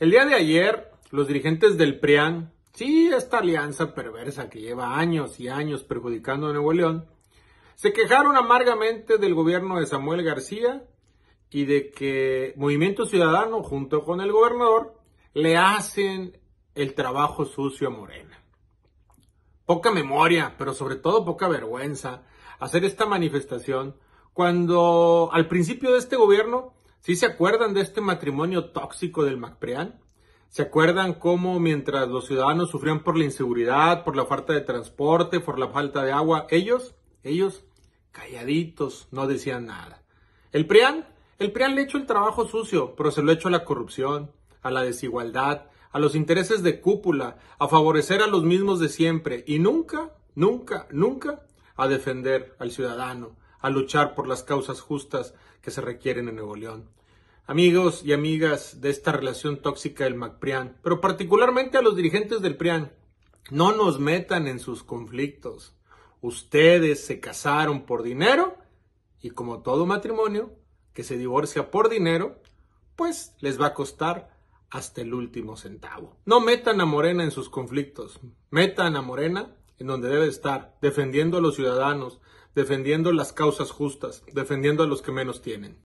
El día de ayer, los dirigentes del PRIAN, sí, esta alianza perversa que lleva años y años perjudicando a Nuevo León, se quejaron amargamente del gobierno de Samuel García y de que Movimiento Ciudadano, junto con el gobernador, le hacen el trabajo sucio a Morena. Poca memoria, pero sobre todo poca vergüenza, hacer esta manifestación cuando al principio de este gobierno ¿Sí se acuerdan de este matrimonio tóxico del MacPrean? ¿Se acuerdan cómo mientras los ciudadanos sufrían por la inseguridad, por la falta de transporte, por la falta de agua, ellos, ellos calladitos, no decían nada? El PRIAN, el PRIAN le echó el trabajo sucio, pero se lo echó a la corrupción, a la desigualdad, a los intereses de cúpula, a favorecer a los mismos de siempre y nunca, nunca, nunca a defender al ciudadano, a luchar por las causas justas que se requieren en Nuevo León. Amigos y amigas de esta relación tóxica del MacPrián, pero particularmente a los dirigentes del Prián, no nos metan en sus conflictos. Ustedes se casaron por dinero y como todo matrimonio que se divorcia por dinero, pues les va a costar hasta el último centavo. No metan a Morena en sus conflictos, metan a Morena en donde debe estar, defendiendo a los ciudadanos, defendiendo las causas justas, defendiendo a los que menos tienen.